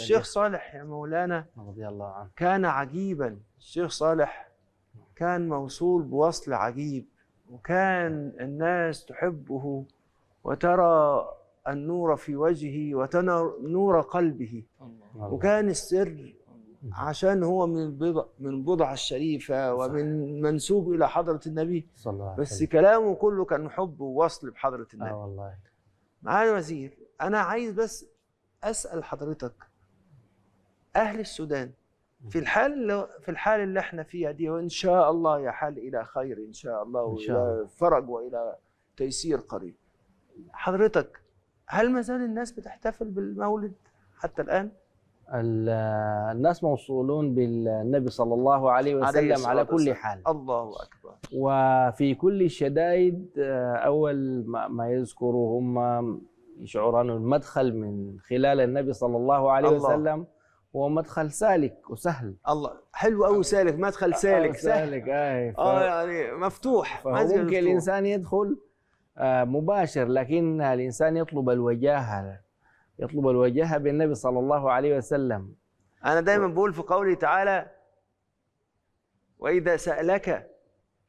والشيخ صالح يا مولانا رضي الله عنه كان عجيبا الشيخ صالح كان موصول بوصل عجيب وكان الناس تحبه وترى النور في وجهه وترى نور قلبه الله. وكان السر عشان هو من بضع من بضع الشريفه ومن منسوب الى حضره النبي صلى الله عليه بس كلامه كله كان حب ووصل بحضره آه النبي اه والله معالي وزير انا عايز بس اسال حضرتك اهل السودان في الحال في الحال اللي احنا فيها دي وان شاء الله يا حال الى خير ان شاء الله والى شاء فرج والى تيسير قريب حضرتك هل ما زال الناس بتحتفل بالمولد حتى الان الناس موصولون بالنبي صلى الله عليه وسلم على كل حال الله اكبر وفي كل الشدائد آه، اول ما يذكروا هم يشعرون المدخل من خلال النبي صلى الله عليه الله. وسلم هو مدخل سالك وسهل الله حلو قوي سالك مدخل آه، سالك سالك آه, يعني ف... اه يعني مفتوح ممكن مفتوح. الانسان يدخل آه، مباشر لكن الانسان يطلب الوجاهه يطلب الوجاهه بالنبي صلى الله عليه وسلم انا دايما بقول في قوله تعالى واذا سالك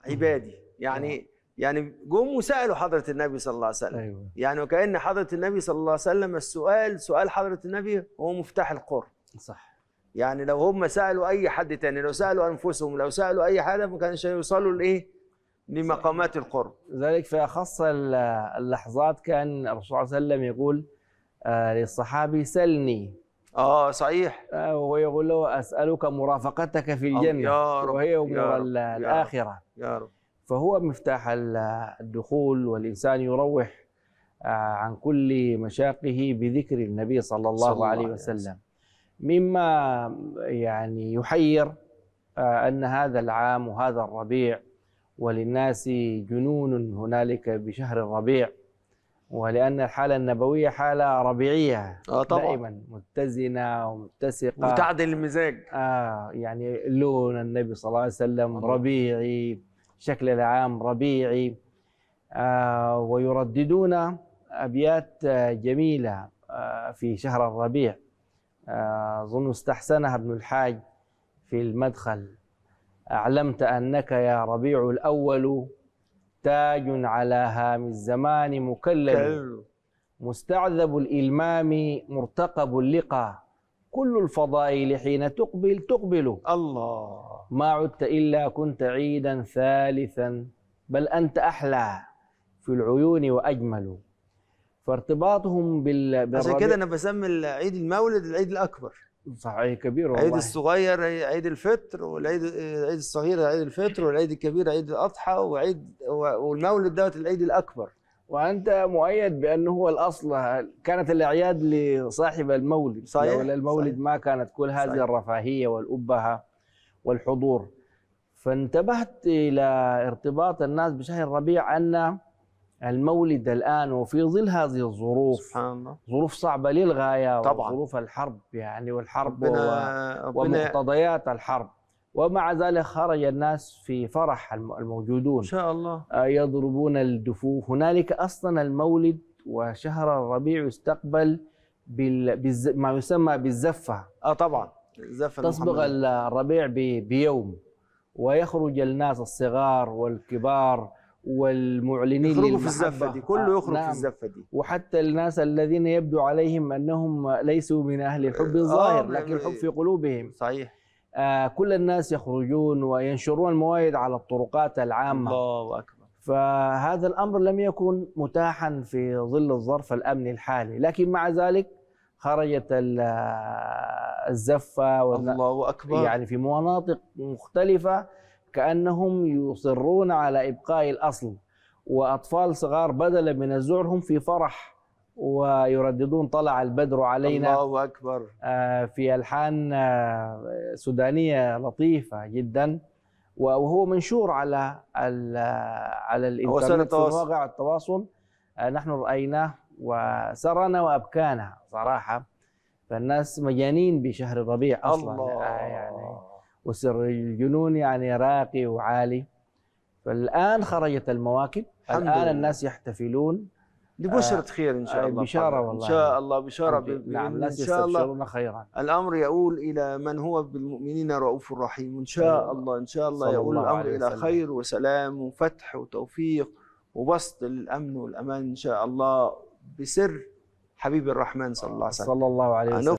عبادي يعني نعم. يعني جم وسالوا حضره النبي صلى الله عليه وسلم أيوة. يعني وكان حضره النبي صلى الله عليه وسلم السؤال سؤال حضره النبي هو مفتاح القرب صح يعني لو هم سالوا اي حد تاني لو سالوا انفسهم لو سالوا اي حد ما كانش هيوصلوا لايه لمقامات القرب ذلك في اخص اللحظات كان الرسول صلى الله عليه وسلم يقول آه، للصحابي سلني اه صحيح آه، وهو يقول له اسالك مرافقتك في آه، الجنه يا رب وهي امور يا رب الاخره يا رب فهو مفتاح الدخول والانسان يروح عن كل مشاقه بذكر النبي صلى الله, صلى الله عليه وسلم مما يعني يحير آه، ان هذا العام وهذا الربيع وللناس جنون هنالك بشهر الربيع ولان الحاله النبويه حاله ربيعيه آه طبعا دائما متزنه ومتسقه متعدل المزاج اه يعني لون النبي صلى الله عليه وسلم ربيعي شكل العام ربيعي آه ويرددون ابيات آه، جميله آه في شهر الربيع أظن استحسنها ابن الحاج في المدخل أعلمت أنك يا ربيع الأول تاج على هام الزمان مكلل مستعذب الإلمام مرتقب اللقى كل الفضائل حين تقبل تقبل الله ما عدت إلا كنت عيدا ثالثا بل أنت أحلى في العيون وأجمل فارتباطهم بال عشان كده انا بسمي عيد المولد العيد الاكبر صحيح كبير والله عيد الصغير عيد الفطر والعيد العيد الصغير عيد الفطر والعيد الكبير عيد الاضحى وعيد والمولد دوت العيد الاكبر وانت مؤيد بانه هو الاصل كانت الاعياد لصاحب المولد صحيح لولا المولد صحيح. ما كانت كل هذه صحيح. الرفاهيه والابهه والحضور فانتبهت الى ارتباط الناس بشهر ربيع ان المولد الان وفي ظل هذه الظروف سبحان الله ظروف صعبه للغايه طبعا ظروف الحرب يعني والحرب ربنا ومقتضيات الحرب ومع ذلك خرج الناس في فرح الموجودون ان شاء الله آه، يضربون الدفوف هنالك اصلا المولد وشهر الربيع يستقبل بال... بالز... ما يسمى بالزفه اه طبعا الزفه تصبغ الربيع ب... بيوم ويخرج الناس الصغار والكبار والمعلنين يخرجوا في الزفه دي كله آه، يخرج نعم. في الزفه دي وحتى الناس الذين يبدو عليهم انهم ليسوا من اهل الحب آه، الظاهر آه لكن الحب في قلوبهم صحيح آه كل الناس يخرجون وينشرون الموايد على الطرقات العامه الله اكبر فهذا الامر لم يكن متاحا في ظل الظرف الامني الحالي لكن مع ذلك خرجت آه، الزفه الله اكبر يعني في مناطق مختلفه كأنهم يصرون على إبقاء الأصل وأطفال صغار بدلا من هم في فرح ويرددون طلع البدر علينا الله أكبر آه، في ألحان آه، سودانية لطيفة جدا وهو منشور على على الانترنت في مواقع التواصل آه، نحن رأيناه وسرنا وأبكانا صراحة فالناس مجانين بشهر ربيع أصلا الله. يعني وسر الجنون يعني راقي وعالي فالآن خرجت المواكب الحمد الآن لله. الناس يحتفلون لبشرة آه، خير إن شاء الله بشارة والله إن شاء الله بشارة نعم الناس تستبشرون خيرا الأمر يؤول إلى من هو بالمؤمنين رؤوف رحيم إن شاء أيوة. الله إن شاء الله يؤول الأمر إلى خير وسلام وفتح وتوفيق وبسط الأمن والأمان إن شاء الله بسر حبيب الرحمن صلى الله عليه وسلم صلى الله عليه وسلم